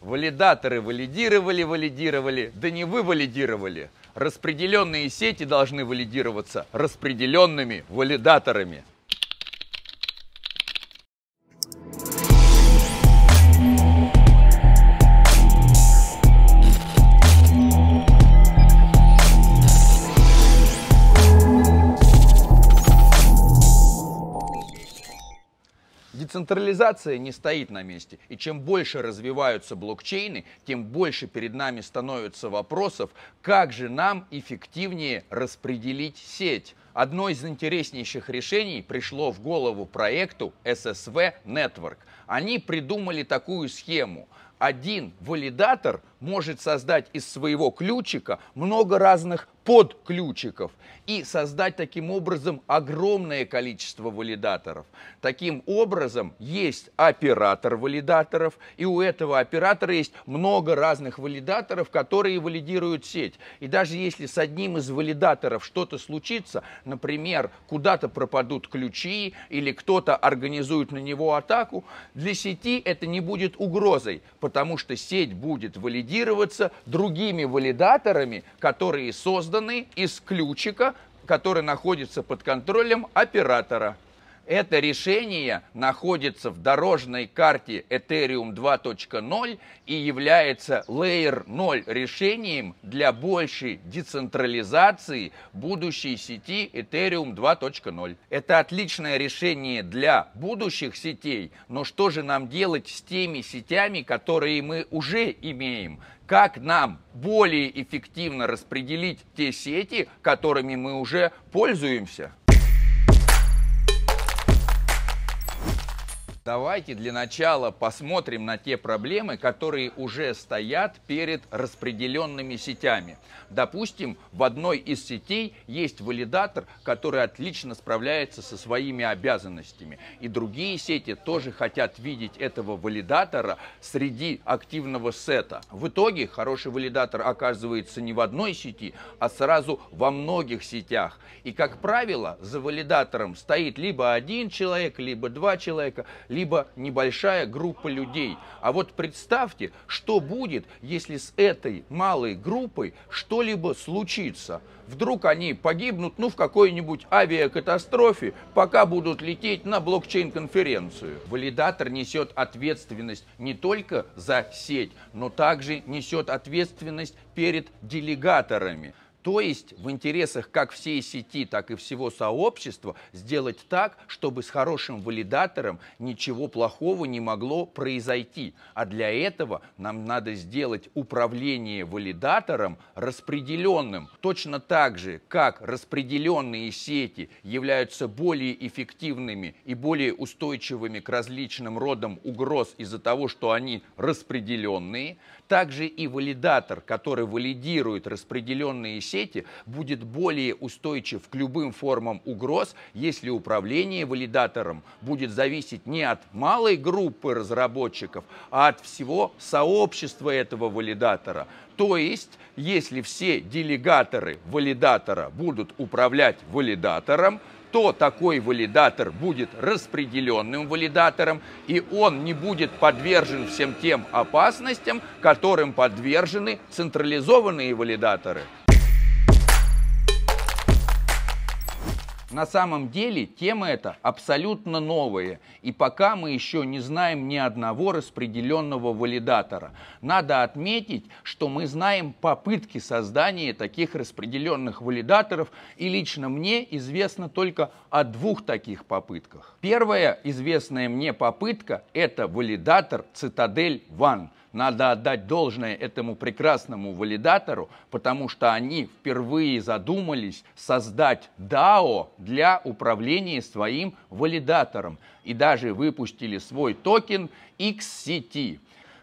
Валидаторы валидировали, валидировали, да не вы валидировали. Распределенные сети должны валидироваться распределенными валидаторами. Децентрализация не стоит на месте, и чем больше развиваются блокчейны, тем больше перед нами становится вопросов, как же нам эффективнее распределить сеть. Одно из интереснейших решений пришло в голову проекту SSV Network. Они придумали такую схему. Один валидатор может создать из своего ключика много разных под ключиков и создать таким образом огромное количество валидаторов. Таким образом есть оператор валидаторов, и у этого оператора есть много разных валидаторов, которые валидируют сеть. И даже если с одним из валидаторов что-то случится, например, куда-то пропадут ключи или кто-то организует на него атаку, для сети это не будет угрозой, потому что сеть будет валидироваться другими валидаторами, которые созданы созданы из ключика, который находится под контролем оператора. Это решение находится в дорожной карте Ethereum 2.0 и является Layer 0 решением для большей децентрализации будущей сети Ethereum 2.0. Это отличное решение для будущих сетей, но что же нам делать с теми сетями, которые мы уже имеем? как нам более эффективно распределить те сети, которыми мы уже пользуемся. Давайте для начала посмотрим на те проблемы, которые уже стоят перед распределенными сетями. Допустим, в одной из сетей есть валидатор, который отлично справляется со своими обязанностями. И другие сети тоже хотят видеть этого валидатора среди активного сета. В итоге хороший валидатор оказывается не в одной сети, а сразу во многих сетях. И, как правило, за валидатором стоит либо один человек, либо два человека – либо небольшая группа людей. А вот представьте, что будет, если с этой малой группой что-либо случится. Вдруг они погибнут, ну, в какой-нибудь авиакатастрофе, пока будут лететь на блокчейн-конференцию. Валидатор несет ответственность не только за сеть, но также несет ответственность перед делегаторами. То есть в интересах как всей сети, так и всего сообщества сделать так, чтобы с хорошим валидатором ничего плохого не могло произойти. А для этого нам надо сделать управление валидатором распределенным. Точно так же, как распределенные сети являются более эффективными и более устойчивыми к различным родам угроз из-за того, что они распределенные, также и валидатор, который валидирует распределенные сети, будет более устойчив к любым формам угроз, если управление валидатором будет зависеть не от малой группы разработчиков, а от всего сообщества этого валидатора. То есть, если все делегаторы валидатора будут управлять валидатором, то такой валидатор будет распределенным валидатором, и он не будет подвержен всем тем опасностям, которым подвержены централизованные валидаторы – На самом деле тема эта абсолютно новая, и пока мы еще не знаем ни одного распределенного валидатора. Надо отметить, что мы знаем попытки создания таких распределенных валидаторов, и лично мне известно только о двух таких попытках. Первая известная мне попытка – это валидатор «Цитадель Ван», надо отдать должное этому прекрасному валидатору, потому что они впервые задумались создать DAO для управления своим валидатором и даже выпустили свой токен XCT.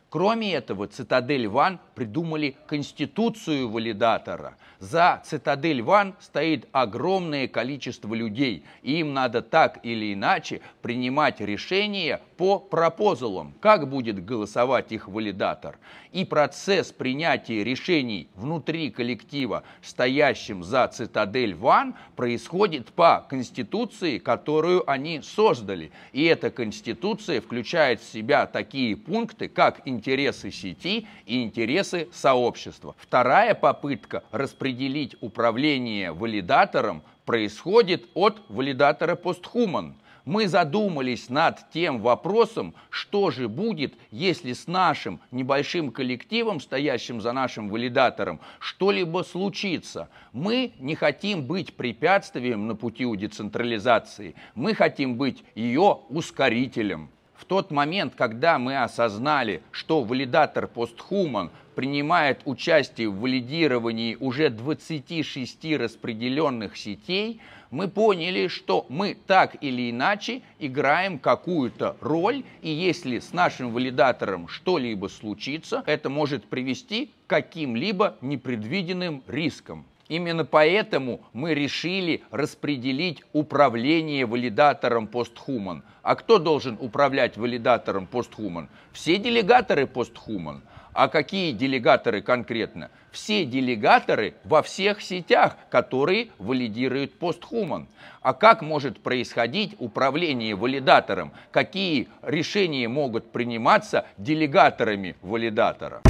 Кроме этого, цитадель Ван придумали конституцию валидатора. За цитадель Ван стоит огромное количество людей, и им надо так или иначе принимать решения по пропозалам, как будет голосовать их валидатор. И процесс принятия решений внутри коллектива, стоящим за цитадель Ван, происходит по конституции, которую они создали. И эта конституция включает в себя такие пункты, как индивидуальность, интересы сети и интересы сообщества. Вторая попытка распределить управление валидатором происходит от валидатора Posthuman. мы задумались над тем вопросом, что же будет, если с нашим небольшим коллективом, стоящим за нашим валидатором, что-либо случится. Мы не хотим быть препятствием на пути у децентрализации, мы хотим быть ее ускорителем в тот момент, когда мы осознали, что валидатор постхуман принимает участие в валидировании уже 26 распределенных сетей, мы поняли, что мы так или иначе играем какую-то роль, и если с нашим валидатором что-либо случится, это может привести к каким-либо непредвиденным рискам. Именно поэтому мы решили распределить управление валидатором постхуман. А кто должен управлять валидатором постхуман? Все делегаторы постхуман. А какие делегаторы конкретно? Все делегаторы во всех сетях, которые валидируют постхуман. А как может происходить управление валидатором? Какие решения могут приниматься делегаторами валидатора?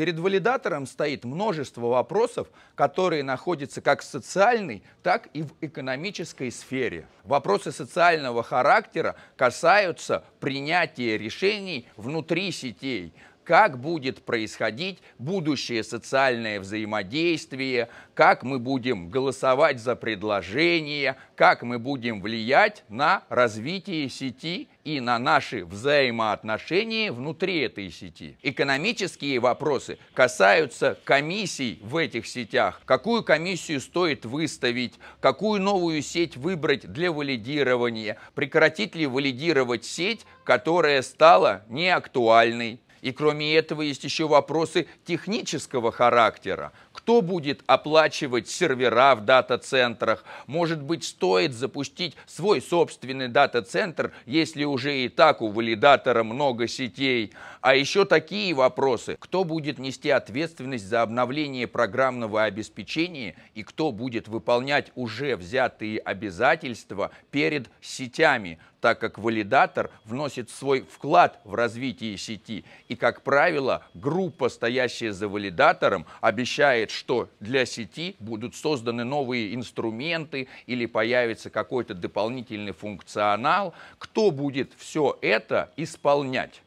Перед валидатором стоит множество вопросов, которые находятся как в социальной, так и в экономической сфере. Вопросы социального характера касаются принятия решений внутри сетей – как будет происходить будущее социальное взаимодействие, как мы будем голосовать за предложения, как мы будем влиять на развитие сети и на наши взаимоотношения внутри этой сети. Экономические вопросы касаются комиссий в этих сетях. Какую комиссию стоит выставить, какую новую сеть выбрать для валидирования, прекратить ли валидировать сеть, которая стала неактуальной, и кроме этого есть еще вопросы технического характера. Кто будет оплачивать сервера в дата-центрах? Может быть, стоит запустить свой собственный дата-центр, если уже и так у валидатора много сетей? А еще такие вопросы. Кто будет нести ответственность за обновление программного обеспечения и кто будет выполнять уже взятые обязательства перед сетями? так как валидатор вносит свой вклад в развитие сети. И, как правило, группа, стоящая за валидатором, обещает означает, что для сети будут созданы новые инструменты или появится какой-то дополнительный функционал. Кто будет все это исполнять?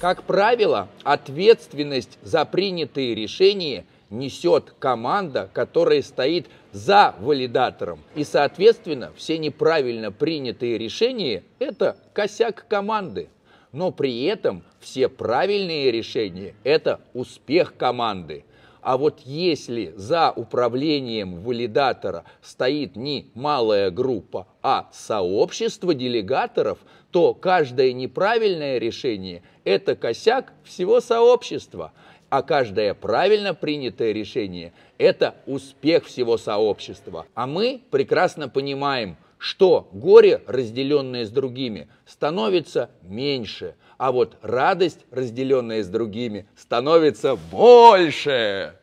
Как правило, ответственность за принятые решения несет команда, которая стоит за валидатором. И, соответственно, все неправильно принятые решения – это косяк команды но при этом все правильные решения – это успех команды. А вот если за управлением валидатора стоит не малая группа, а сообщество делегаторов, то каждое неправильное решение – это косяк всего сообщества. А каждое правильно принятое решение – это успех всего сообщества. А мы прекрасно понимаем – что горе, разделенное с другими, становится меньше, а вот радость, разделенная с другими, становится больше.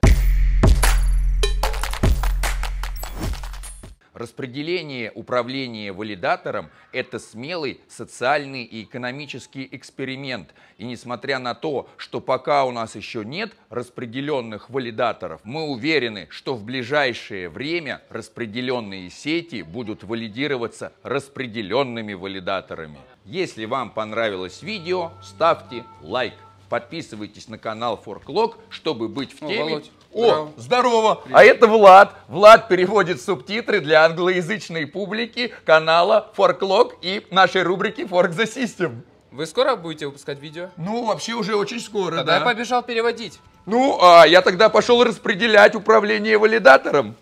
Распределение управления валидатором – это смелый социальный и экономический эксперимент. И несмотря на то, что пока у нас еще нет распределенных валидаторов, мы уверены, что в ближайшее время распределенные сети будут валидироваться распределенными валидаторами. Если вам понравилось видео, ставьте лайк. Подписывайтесь на канал Форклог, чтобы быть в теме. О, О, здорово! Привет. А это Влад. Влад переводит субтитры для англоязычной публики канала Форклог и нашей рубрики Fork the System. Вы скоро будете выпускать видео? Ну, вообще уже очень скоро, тогда да. я побежал переводить. Ну, а я тогда пошел распределять управление валидатором.